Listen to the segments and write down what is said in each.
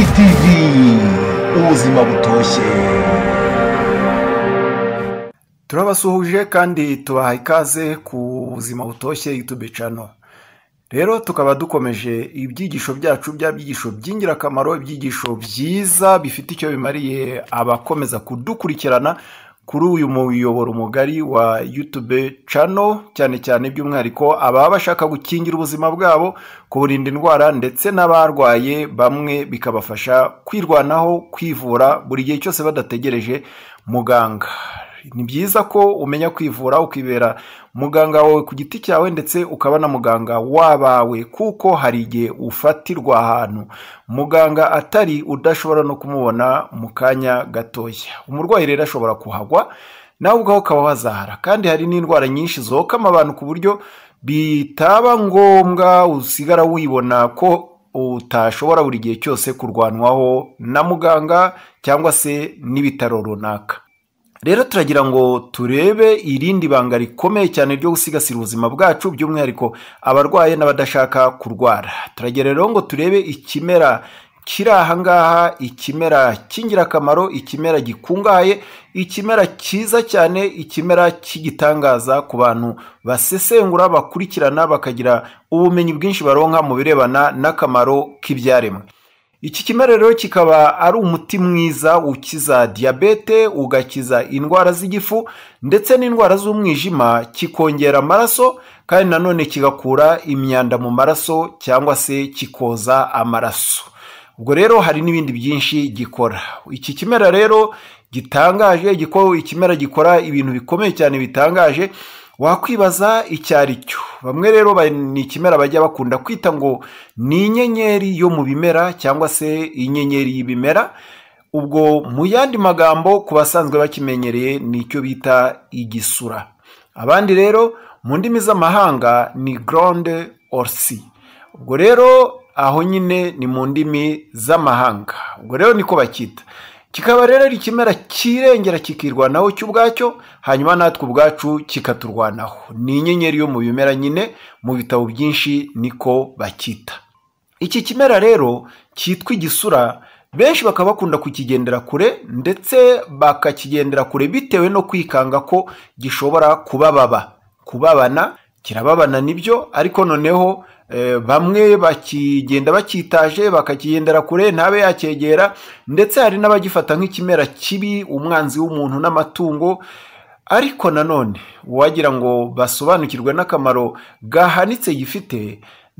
BTV ubuzima butoshye turabasuhuje kandi tubaha ikaze ku buzima butoshye YouTube cano rero tukaba dukomeje ibyigisho byacu bya byigisho by'ingirakamaro ibyigisho byiza bifite icyo bimariye abakomeza kudukurikirana kuri uyu muyoboro mugari wa YouTube channel cyane cyane by'umwihariko ababa bashaka gukingira ubuzima bwabo kuburinda indwara ndetse n'abarwaye bamwe bikabafasha kwirwanaho kwivura buri gihe cyose badategereje muganga ni byiza ko umenya kwivura ukibera muganga wawe ku giti cyawe ndetse ukaba na muganga wabawe kuko hari igihe ufatirwa ahantu muganga atari udashobora no kumubona mu kanya gatoya umurwayi rero ashobora kuhagwa nawe ubwaho ukaba wazahara kandi hari n'indwara nyinshi zokama abantu ku buryo bitaba ngombwa usigara wibona ko utashobora buri gihe cyose kurwanwaho na muganga cyangwa se n'ibitaro runaka rero turagira ngo turebe irindi banga rikomeye cyane ryo gusigasira ubuzima bwacu by'umwihariko abarwaye n'abadashaka kurwara turagira rero ngo turebe ikimera kiri ahangaha ikimera cy'ingirakamaro ikimera gikungahaye ikimera cyiza cyane ikimera cy'igitangaza ku bantu basesengura bakurikirana bakagira ubumenyi bwinshi baronka mu birebana n'akamaro k'ibyaremwe iki kimera rero kikaba ari umuti mwiza ukiza diyabete ugakiza indwara z'igifu ndetse n'indwara z'umwijima kikongera amaraso kandi nanone kigakura imyanda mu maraso cyangwa se kikoza amaraso ubwo rero hari n'ibindi byinshi gikora iki kimera rero gitangaje ikimera gikora ibintu bikomeye cyane bitangaje wakwibaza icyo ari cyo bamwe rero ni ikimera bajya bakunda kwita ngo ni inyenyeri yo mu bimera cyangwa se inyenyeri y'ibimera ubwo mu yandi magambo ku basanzwe bakimenyereye ni icyo bita igisura abandi rero mu ndimi z'amahanga ni grande orsi ubwo rero aho nyine ni mu ndimi z'amahanga ubwo rero niko bakita” kikaba rero ari ikimera kirengera kikirwanaho cyo ubwacyo hanyuma natwe ubwacu kikaturwanaho ni inyenyeri yo mu bimera nyine mu bitabo byinshi niko bakita iki kimera rero cyitwa igisura benshi bakaba bakunda kukigendera kure ndetse bakakigendera kure bitewe no kwikanga ko gishobora kubababa kubabana kirababana nibyo ariko noneho eh, bamwe bakigenda bakitaje bakakigendera kure ntabe yacyegera ndetse hari n'abagifata nk'ikimera kibi umwanzi w'umuntu n'amatungo ariko nanone uwagira ngo basobanukirwe n'akamaro gahanitse gifite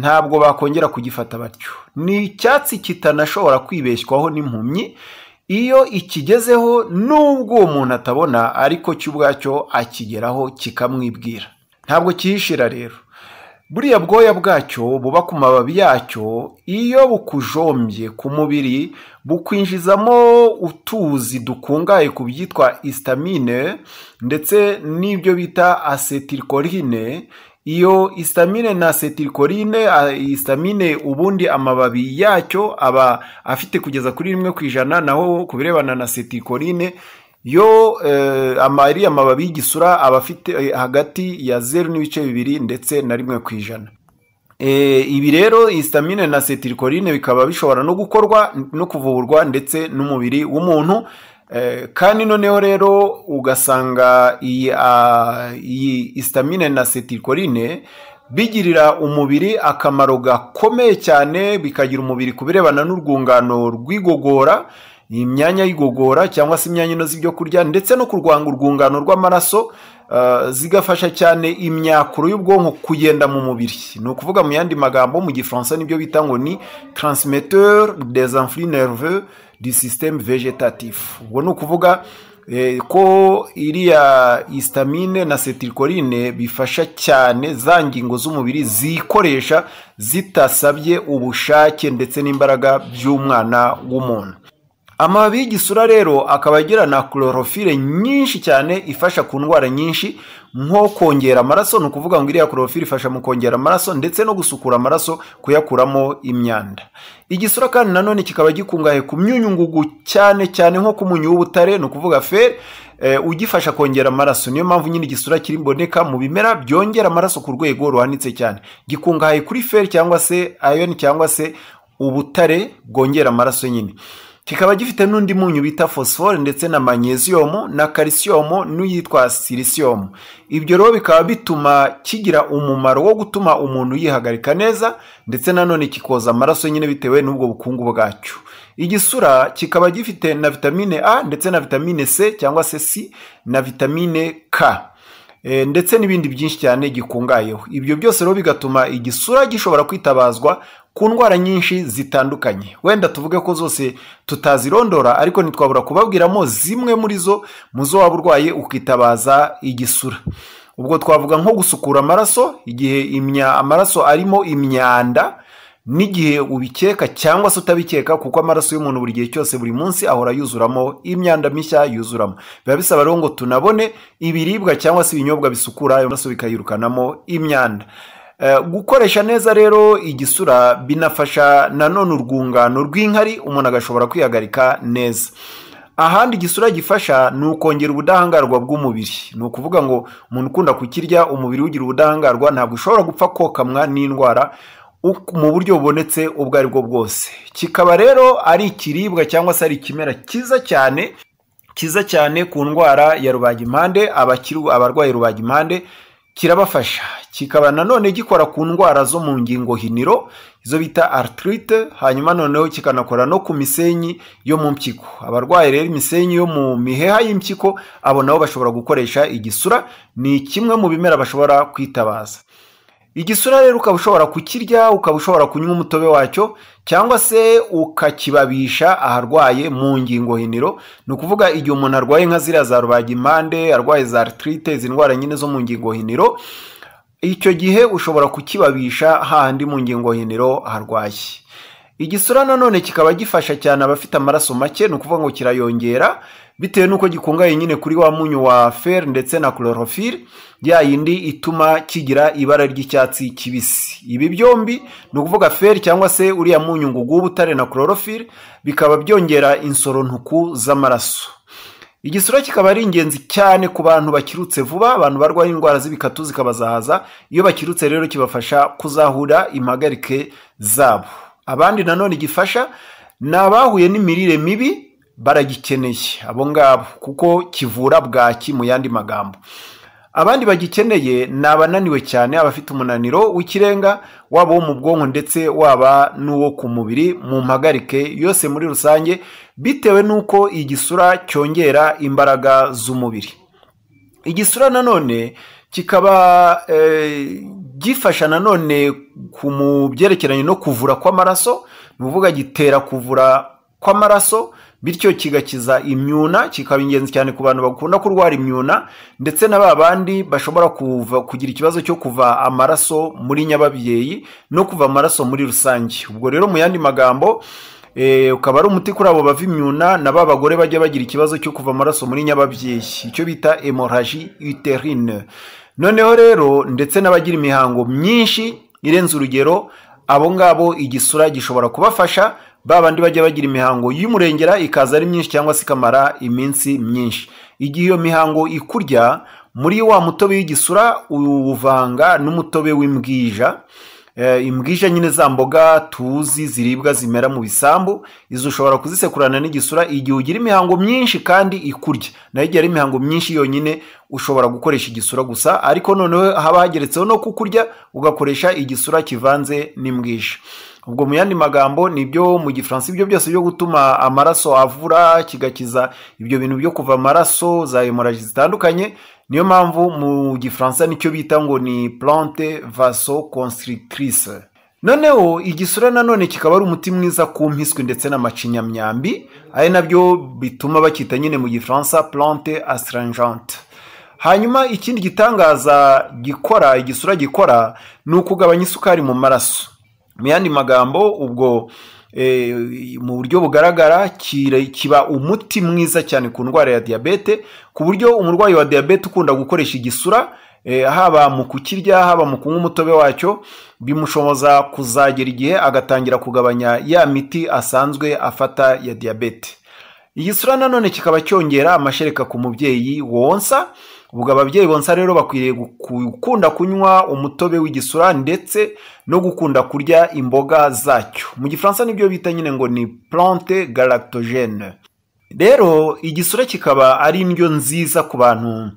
ntabwo bakongera kugifata batyo ni icyatsi kitanashobora kwibeshywaho n'impumyi iyo ikigezeho nubwo umuntu atabona ariko cy’ubwacyo akigeraho kikamwibwira ntabwo kihishira rero buriya bwoya bwacyo buba ku mababi yacyo iyo bukujombye ku mubiri bukwinjizamo utuzi dukungahaye ku byitwa isitamine ndetse n'ibyo bita asetirikoline iyo isitamine na setirikoline isitamine ubundi amababi yacyo aba afite kugeza kuri rimwe ku ijana naho ku birebana na setirikoline yo eh, iriya mababi y'igisura aba afite eh, hagati ya zeru n'ibice bibiri ndetse na rimwe ku ijana eh, ibi rero isitamine na setirikorine bikaba bishobora no gukorwa no kuvurwa ndetse n'umubiri w'umuntu kandi noneho rero ugasanga iyi ah, isitamine na setirikorine bigirira umubiri akamaro gakomeye cyane bikagira umubiri ku birebana n'urwungano rw'igogora imyanya y'igogora cyangwa se imyanya ino z'ibyo kurya ndetse no kurwanga urwungano rw'amaraso uh, zigafasha cyane imyakuro y'ubwonko kugenda mu mubiri ni ukuvuga mu yandi magambo mu gifaransa nibyo bita ngo ni taransimeteur des enflux nerveux du système vegetatif. ubwo ni ukuvuga eh, ko iriya isitamine na setirikorine bifasha cyane za ngingo z'umubiri zikoresha zitasabye ubushake ndetse n'imbaraga by'umwana w'umuntu amababi y'igisura rero akaba agirana kororofire nyinshi cyane ifasha ku ndwara nyinshi nko kongera amaraso ni ukuvuga ngo iriya kororofire ifasha mu kongera amaraso ndetse no gusukura amaraso kuyakuramo imyanda igisura kandi nanone kikaba gikungahaye ku myunyu ngugu cyane cyane nko ku munyu w'ubutare ni ukuvuga feri eh, ugifasha kongera amaraso niyo mpamvu nyine igisura kiri kiriboneka mu bimera byongera amaraso ku rwego ruhanitse cyane gikungahaye kuri feri cyangwa se ayoni cyangwa se ubutare bwongera amaraso nyine kikaba gifite n'undi munyu bita fosifore ndetse na manyesiyomu na karisiyomu n'uyitwa silisiyomu ibyo rero bikaba bituma kigira umumaro wo gutuma umuntu yihagarika neza ndetse nanone kikoza amaraso nyine bitewe n'ubwo bukungu bwacyo igisura kikaba gifite na vitamine a ndetse na vitamine c cyangwa se c na vitamine k eh, ndetse n'ibindi byinshi cyane gikungayeho ibyo byose rero bigatuma igisura gishobora kwitabazwa ku ndwara nyinshi zitandukanye wenda tuvuge ko zose tutazirondora ariko ntitwabura kubabwiramo zimwe muri zo mu zo waba urwaye ukitabaza igisura ubwo twavuga nko gusukura amaraso igihe amaraso arimo imyanda n'igihe ubikeka cyangwa se utabikeka kuko amaraso y'umuntu buri gihe cyose buri munsi ahora yuzuramo imyanda mishya yuzuramo biba bisaba rero ngo tunabone ibiribwa cyangwa se ibinyobwa bisukura ayo maraso bikayirukanamo imyanda Eh, gukoresha neza rero igisura binafasha nanone urwungano rw'inkari umuntu agashobora kwihagarika neza ahandi igisura gifasha ni ukongera ubudahangarwa bw'umubiri ni ukuvuga ngo umuntu ukunda kukirya umubiri ugira ubudahangarwa ntabwo ushobora gupfa kokamwa n'indwara mu buryo bubonetse ubwo ari bwo bwose kikaba rero ari ikiribwa cyangwa se ari ikimera cyiza cyane cyiza cyane ku ndwara ya rubagimpande abarwaye rubagimpande kirabafasha kikaba nanone gikora ku ndwara zo mu ngingo hiniro izo bita aritirite hanyuma noneho kikanakora no ku misenyi yo mu mpyiko abarwayi rero imisenyi yo mu miheha y'impyiko abo nabo bashobora gukoresha igisura ni kimwe mu bimera bashobora kwitabaza igisura rero ukaba ushobora kukirya ukaba ushobora kunywa umutobe wacyo cyangwa se ukakibabisha aharwaye mu ngingo hiniro ni ukuvuga igihe umuntu arwaye nka ziriya za rubagimpande arwaye za aritirite izi nyine zo mu ngingo henero icyo gihe ushobora kukibabisha handi mu ngingo hiniro harwaye igisura nanone kikaba gifasha cyane abafite amaraso make ni ukuvuga ngo kirayongera bitewe n'uko gikungahaye nyine kuri wa munyu wa fer ndetse na chlorophylle ya yindi ituma kigira ibara ry'icyatsi kibisi ibi byombi ni ukuvuga fer cyangwa se uriya munyu ngugu w'ubutare na chlorophyll bikaba byongera insoro ntuku z'amaraso igisura kikaba ari ingenzi cyane ku bantu bakirutse vuba abantu barwaye indwara z'ibikatu zikabazahaza iyo bakirutse rero kibafasha kuzahura impagarike zabo abandi nanone gifasha ni abahuye n'imirire mibi baragikeneye abo ngabo kuko kivura bwaki mu yandi magambo abandi bagikeneye ni abananiwe cyane abafite umunaniro w'ikirenga waba wo mu bwonko ndetse waba n'uwo ku mubiri mu mpagarike yose muri rusange bitewe n'uko igisura cyongera imbaraga z'umubiri igisura nanone kikaba eh, gifasha nanone mu byerekeranye no kuvura kw'amaraso ni ukuvuga gitera kuvura kw'amaraso bityo kigakiza imyuna kikaba ingenzi cyane ku bantu bakunda kurwara imyuna ndetse na ba bandi bashobora kugira ikibazo cyo kuva amaraso muri nyababyeyi no kuva amaraso muri rusange ubwo rero mu yandi magambo eh, ukaba ari umuti kuri abo bava imyuna na ba bagore bajya bagira ikibazo cyo kuva amaraso muri nyababyeyi icyo bita emoraji uterine noneho rero ndetse n'abagira imihango myinshi irenze urugero abo ngabo igisura gishobora kubafasha ba bajya bagira imihango y'umurengera ikaza ari myinshi cyangwa se ikamara iminsi myinshi igihe iyo mihango ikurya muri wa mutobe w'igisura uwuvanga n'umutobe w'imbwija eh, imbwija nyine za mboga tuzi ziribwa zimera mu bisambu izo ushobora kuzisekurana n'igisura igihe ugira imihango myinshi kandi ikurya nayo igihe ari imihango myinshi yonyine ushobora gukoresha igisura gusa ariko noneho haba hageretseho no kukurya ugakoresha igisura kivanze n'imbwija ubwo mu yandi magambo ni ibyo mu gifaransa ibyo byose byo gutuma amaraso avura kigakiza ibyo bintu byo kuva amaraso za hemoraji zitandukanye niyo mpamvu mu gifaransa nicyo bita ngo ni plante vaso constrictrice noneho igisura nanone kikaba ari umuti mwiza ku mpiswi ndetse n'amacinyamyambi ari nabyo bituma bakita nyine mu gifaransa plante astringente hanyuma ikindi gitangaza gikora igisura gikora ni ukugabanya isukari mu maraso mu yandi magambo ubwo eh, mu buryo bugaragara kiba umuti mwiza cyane ku ndwara ya diyabete ku buryo umurwayi wa diyabete ukunda gukoresha igisura eh, haba mu kukirya haba mu kunywa umutobe wacyo bimushoboza kuzagera igihe agatangira kugabanya ya miti asanzwe afata ya diyabete igisura nanone kikaba cyongera amashereka ku mubyeyi wonsa ubwo ababyeyi bonsa rero bakwiriye gukunda kunywa umutobe w'igisura ndetse no gukunda kurya imboga zacyo mu gifaransa nibyo bita nyine ngo ni plante galactogene rero igisura kikaba ari indyo nziza ku bantu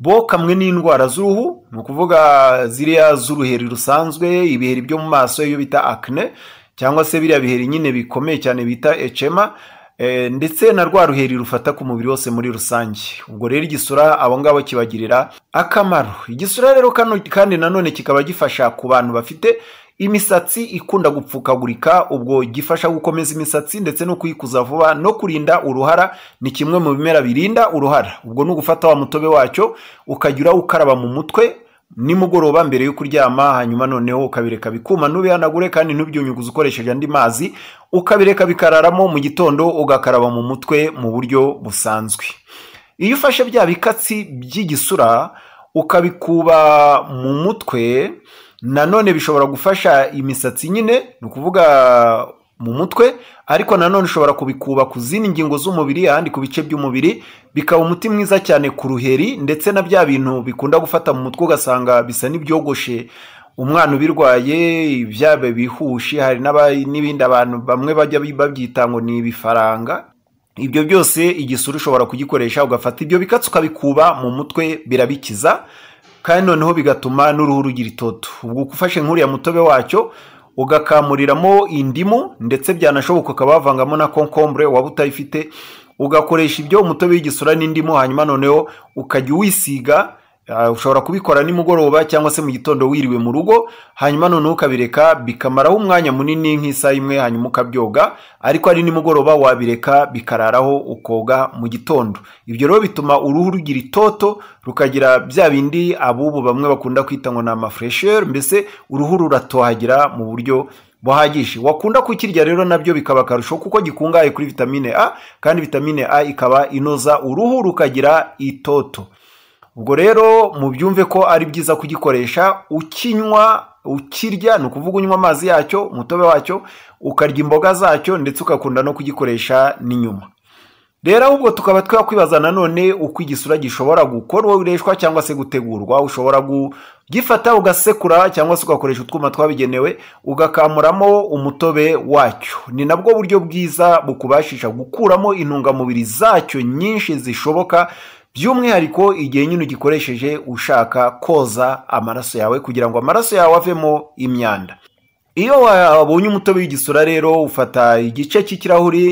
bo kamwe n'indwara z'uruhu ni ukuvuga ziriya z'uruheri rusanzwe ibiheri byo mu maso iyo bita acne cyangwa se biriya biheri nyine bikomeye cyane bita ecema Eh, ndetse na rwa ruheri rufata ku mubiri wose muri rusange ubwo rero igisura abo ngabo kibagirira akamaro igisura rero kandi nanone kikaba gifasha ku bantu bafite imisatsi ikunda gupfukagurika ubwo gifasha gukomeza imisatsi ndetse no kuyikuza vuba no kurinda uruhara ni kimwe mu bimera birinda uruhara ubwo ni ugufata wa mutobe wacyo ukajya urawukaraba mu mutwe nimugoroba mbere yo kuryama hanyuma noneho ukabireka bikuma ntubihanagure kandi ntubyunyuguze ukoresheje andi mazi ukabireka bikararamo mu gitondo ugakaraba mu mutwe mu buryo busanzwe iyo ufashe bya bikatsi by'igisura ukabikuba mu mutwe nanone bishobora gufasha imisatsi nyine ni ukuvuga mu mutwe ariko nanone ushobora kubikuba ku zindi ngingo z'umubiri ahandi ku bice by'umubiri bikaba umuti mwiza cyane ku ruheri ndetse na bya bintu bikunda gufata mu mutwe ugasanga bisa n'ibyogoshe umwana ubirwaye ibyaba bihushi hari n'ibindi abantu bamwe bajya babyita ngo ni ibifaranga ibyo byose igisura ushobora kugikoresha ugafata ibyo bikatsi ukabikuba mu mutwe birabikiza kandi noneho bigatuma n'uruhu rugira itoto ubwo ufashe nk'uriya mutobe wacyo ugakamuriramo indimu ndetse byanashoboka ukaba wavangamo na concombre waba utayifite ugakoresha ibyo umutobe w'igisura n'indimu hanyuma noneho ukajya uwisiga Eh, ushobora kubikora nimugoroba cyangwa se mu gitondo wiriwe mu rugo hanyuma noneho ukabireka bikamaraho umwanya munini nk'isaha imwe hanyuma ukabyoga ariko ari nimugoroba wabireka bikararaho ukoga mu gitondo ibyo rero bituma uruhu rugira itoto rukagira bya bindi abubu bamwe bakunda kwita ngo ni amafuresheri mbese uruhu ruratohagira mu buryo buhagije wakunda kukirya rero nabyo bikaba akarusho kuko gikungahaye kuri vitamine a kandi vitamine a ikaba inoza uruhu rukagira itoto ubwo rero mubyumve ko ari byiza kugikoresha ukinywa ukirya ni ukuvuga unywa amazi yacyo umutobe wacyo ukarya imboga zacyo ndetse ugakunda no kugikoresha n'inyuma rero ahubwo tukaba twakwibaza nanone uko igisura gishobora gukoreshwa cyangwa se gutegurwa ushobora kugifata ugasekura cyangwa se ugakoresha utwuma twabigenewe ugakamuramo umutobe wacyo ni nabwo buryo bwiza bukubashisha gukuramo intungamubiri zacyo nyinshi zishoboka by'umwihariko igihe nyine ugikoresheje ushaka koza amaraso yawe kugira ngo amaraso yawe avemo imyanda iyo wabonye umutobe w'igisura rero ufata igice cy'ikirahuri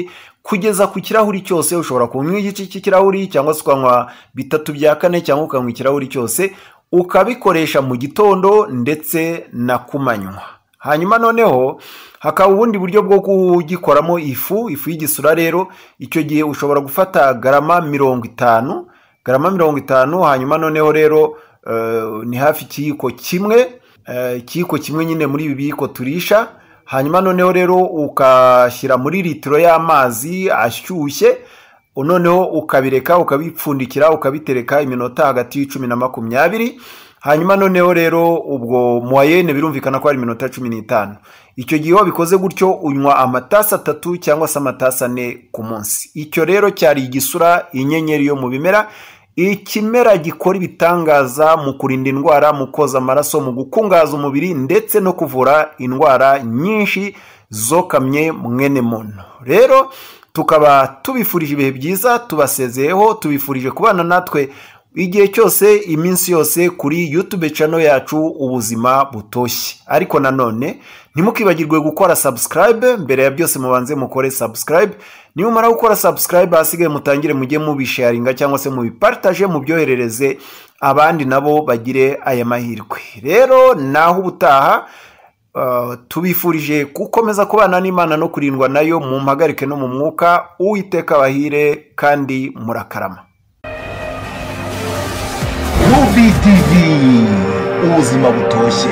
kugeza ku kirahuri cyose ushobora kunywa igice cy'ikirahuri cyangwa se ukanywa bitatu bya kane cyangwa ukanywa ikirahuri cyose ukabikoresha mu gitondo ndetse na kumanywa hanyuma noneho hakaba ubundi buryo bwo kugikoramo ifu ifu y'igisura rero icyo gihe ushobora gufata garama mirongo itanu garama mirongo itanu hanyuma noneho rero eh, ni hafi ikiyiko kimwe eh, ikiyiko kimwe nyine muri ibi biyiko turisha hanyuma noneho rero ukashyira muri litiro y'amazi ashyushye noneho ukabireka ukabipfundikira ukabitereka iminota hagati y'icumi na makumyabiri hanyuma noneho rero ubwo muwayene birumvikana ko hari iminota cumi n'itanu icyo gihe wabikoze gutyo unywa amatasi atatu cyangwa se amatasi ane ku munsi icyo rero cyari igisura inyenyeri yo mu bimera ikimera gikora ibitangaza mu kurinda indwara mu koza amaraso mu gukungahaza umubiri ndetse no kuvura indwara nyinshi zokamye mwene muntu rero tukaba tubifurije ibihe byiza tubasezeyeho tubifurije kubana natwe igihe cyose iminsi yose kuri yutube cano yacu ubuzima butoshye ariko nanone ntimukibagirwe gukora sabusikarayibe mbere ya byose mubanze mukore sabusikarayibe nimumara gukora sabusikarayibe ahasigaye mutangire mujye mubisharinga cyangwa se mubiparitaje mubyoherereze abandi nabo bagire aya mahirwe rero naho ubutaha uh, tubifurije gukomeza kubana n'imana no kurindwa nayo mu mpagarike no mu mwuka uwiteka bahire kandi murakarama BTV 大妻を投し